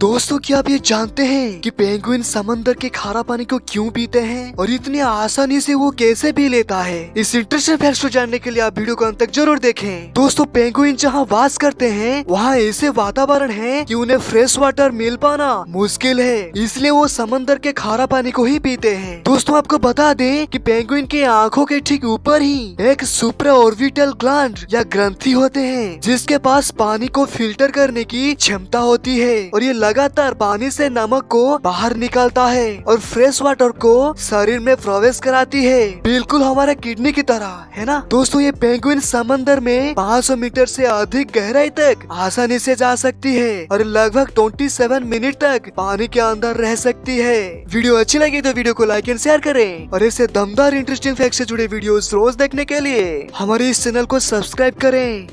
दोस्तों क्या आप ये जानते हैं कि पेंगुइन समंदर के खारा पानी को क्यों पीते हैं और इतने आसानी से वो कैसे पी लेता है इस इंटरेस्टिंग फैक्ट को जानने के लिए आप वीडियो को अंत तक जरूर देखें दोस्तों पेंगुइन जहां वास करते हैं वहां ऐसे वातावरण है कि उन्हें फ्रेश वाटर मिल पाना मुश्किल है इसलिए वो समंदर के खारा पानी को ही पीते है दोस्तों आपको बता दे की पेंगुइन के आँखों के ठीक ऊपर ही एक सुप्रा ऑर्बिटल ग्लांट या ग्रंथी होते हैं जिसके पास पानी को फिल्टर करने की क्षमता होती है और ये लगातार पानी से नमक को बाहर निकालता है और फ्रेश वाटर को शरीर में प्रवेश कराती है बिल्कुल हमारे किडनी की तरह है ना दोस्तों ये पेंगुइन समंदर में 500 मीटर से अधिक गहराई तक आसानी से जा सकती है और लगभग 27 मिनट तक पानी के अंदर रह सकती है वीडियो अच्छी लगी तो वीडियो को लाइक एंड शेयर करें और ऐसे दमदार इंटरेस्टिंग फैक्ट से जुड़े वीडियोस रोज देखने के लिए हमारे इस चैनल को सब्सक्राइब करें